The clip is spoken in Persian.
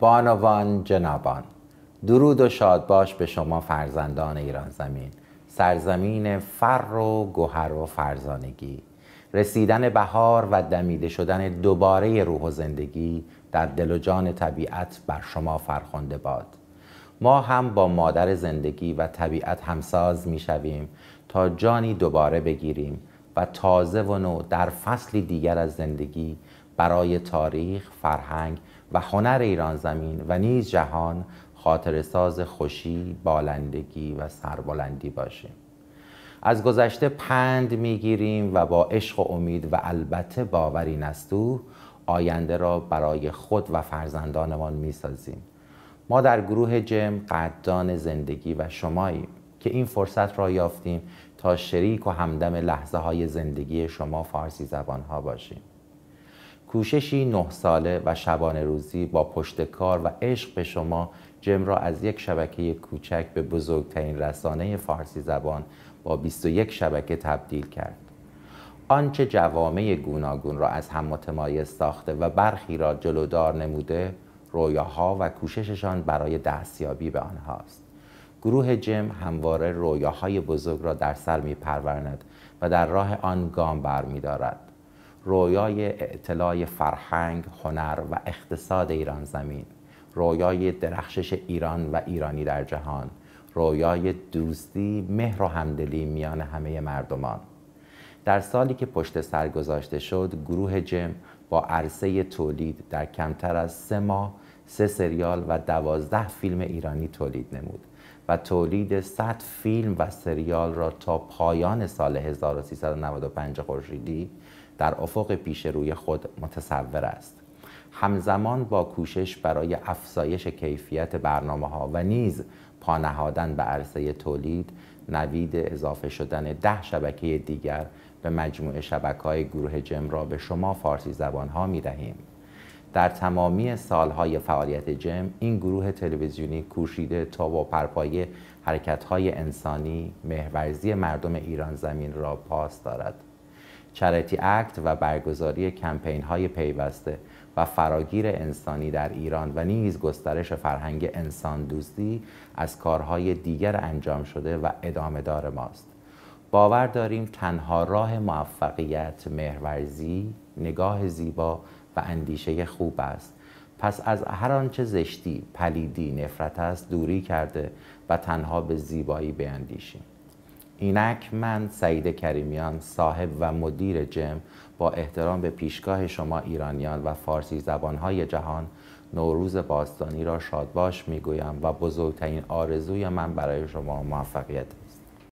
بانوان جنابان درود و باش به شما فرزندان ایران زمین سرزمین فر و گوهر و فرزانگی رسیدن بهار و دمیده شدن دوباره روح و زندگی در دل و جان طبیعت بر شما فرخنده باد ما هم با مادر زندگی و طبیعت همساز می شویم تا جانی دوباره بگیریم و تازه و نو در فصلی دیگر از زندگی برای تاریخ، فرهنگ و هنر ایران زمین و نیز جهان خاطر ساز خوشی، بالندگی و سربلندی باشیم از گذشته پند میگیریم و با عشق و امید و البته باوری نستو آینده را برای خود و فرزندانمان میسازیم ما در گروه جم قدان زندگی و شماییم که این فرصت را یافتیم تا شریک و همدم لحظه های زندگی شما فارسی زبان ها باشیم کوششی نه ساله و شبانه روزی با پشتکار و عشق به شما جم را از یک شبکه کوچک به بزرگترین رسانه فارسی زبان با 21 شبکه تبدیل کرد. آنچه جوامع گوناگون را از هم متمایز ساخته و برخی را جلودار نموده رویاها و کوشششان برای دستیابی به آنهاست. گروه جم همواره رویاهای بزرگ را در سر می و در راه آن گام برمیدارد. رویای اعتلاع فرهنگ، هنر و اقتصاد ایران زمین رویای درخشش ایران و ایرانی در جهان رویای دوستی، مهر و همدلی میان همه مردمان در سالی که پشت سر گذاشته شد گروه جم با عرصه تولید در کمتر از سه ماه سه سریال و دوازده فیلم ایرانی تولید نمود و تولید 100 فیلم و سریال را تا پایان سال 1395 خورشیدی در افق پیش روی خود متصور است همزمان با کوشش برای افزایش کیفیت برنامه ها و نیز پانهادن به عرصه تولید نوید اضافه شدن ده شبکه دیگر به مجموعه شبکه های گروه جم را به شما فارسی زبان ها می دهیم. در تمامی سالهای فعالیت جم این گروه تلویزیونی کوشیده تا با پرپایه حرکتهای انسانی مهورزی مردم ایران زمین را پاس دارد. چریتی اکت و برگزاری کمپین های پیوسته و فراگیر انسانی در ایران و نیز گسترش فرهنگ انسان دوستی از کارهای دیگر انجام شده و ادامه دار ماست. باور داریم تنها راه موفقیت مهرورزی، نگاه زیبا و اندیشه خوب است. پس از هر آنچه زشتی، پلیدی، نفرت است دوری کرده و تنها به زیبایی بیندیشیم. اینک من سعید کریمیان صاحب و مدیر جم با احترام به پیشگاه شما ایرانیان و فارسی زبانهای جهان نوروز باستانی را شادباش میگویم و بزرگترین آرزوی من برای شما موفقیت